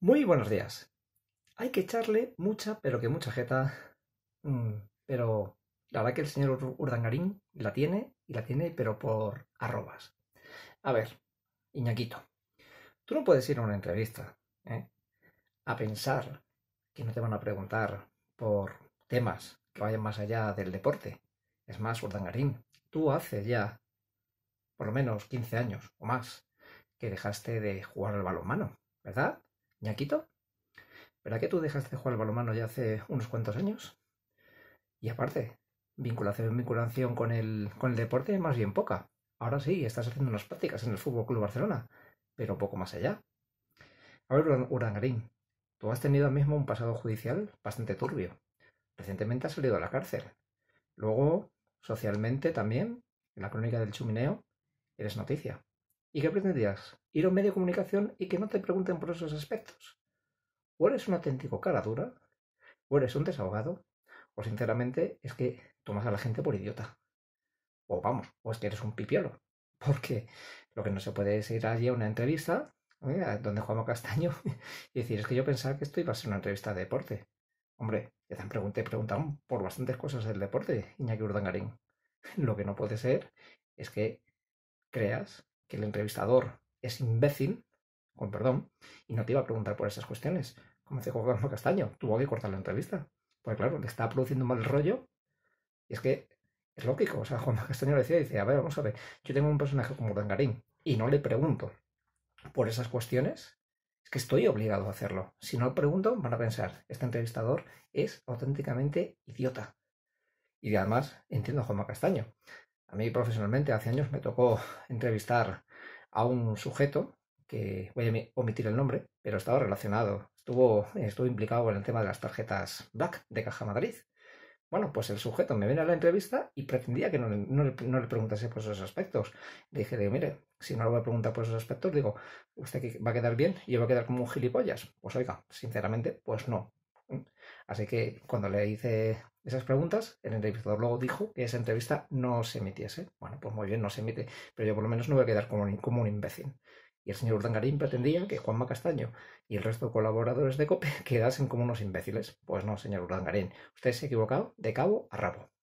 Muy buenos días. Hay que echarle mucha, pero que mucha jeta. Mm, pero la verdad que el señor Urdangarín la tiene, y la tiene, pero por arrobas. A ver, Iñaquito, tú no puedes ir a una entrevista ¿eh? a pensar que no te van a preguntar por temas que vayan más allá del deporte. Es más, Urdangarín, tú haces ya por lo menos 15 años o más que dejaste de jugar al balonmano, ¿verdad? ñaquito, ¿verdad que tú dejaste de jugar al balonmano ya hace unos cuantos años? Y aparte, vinculación, con el, con el deporte más bien poca. Ahora sí, estás haciendo unas prácticas en el Fútbol Club Barcelona, pero poco más allá. A ver, Urangarín, tú has tenido mismo un pasado judicial bastante turbio. Recientemente has salido a la cárcel. Luego, socialmente también, en la crónica del chumineo, eres noticia. ¿Y qué pretendías? ¿Ir a un medio de comunicación y que no te pregunten por esos aspectos? ¿O eres un auténtico cara dura? ¿O eres un desahogado? O sinceramente es que tomas a la gente por idiota. O vamos, o es que eres un pipiolo. Porque lo que no se puede es ir allí a una entrevista eh, donde Juanma Castaño y decir, es que yo pensaba que esto iba a ser una entrevista de deporte. Hombre, te han preguntado, por bastantes cosas del deporte, Iñaki Urdangarín. Lo que no puede ser es que creas que el entrevistador es imbécil, con perdón, y no te iba a preguntar por esas cuestiones. Como dice Juan Castaño, tuvo que cortar la entrevista. Porque claro, le está produciendo mal rollo. Y es que es lógico. O sea, Juanma Castaño le decía, dice, a ver, vamos a ver, yo tengo un personaje como Dangarín y no le pregunto por esas cuestiones, es que estoy obligado a hacerlo. Si no lo pregunto, van a pensar, este entrevistador es auténticamente idiota. Y además, entiendo a Juanma Castaño, a mí profesionalmente, hace años me tocó entrevistar a un sujeto, que voy a omitir el nombre, pero estaba relacionado, estuvo, implicado en el tema de las tarjetas Black de Caja Madrid. Bueno, pues el sujeto me viene a la entrevista y pretendía que no, le preguntase por esos aspectos. Le dije, digo, mire, si no le voy a preguntar por esos aspectos, digo, usted va a quedar bien y yo voy a quedar como un gilipollas. Pues oiga, sinceramente, pues no. Así que cuando le hice esas preguntas, el entrevistador luego dijo que esa entrevista no se emitiese. Bueno, pues muy bien, no se emite, pero yo por lo menos no voy a quedar como un, imbécil. Y el señor Urdangarín pretendía que Juanma Castaño y el resto de colaboradores de COPE quedasen como unos imbéciles. Pues no, señor Urdangarín, usted se ha equivocado de cabo a rabo.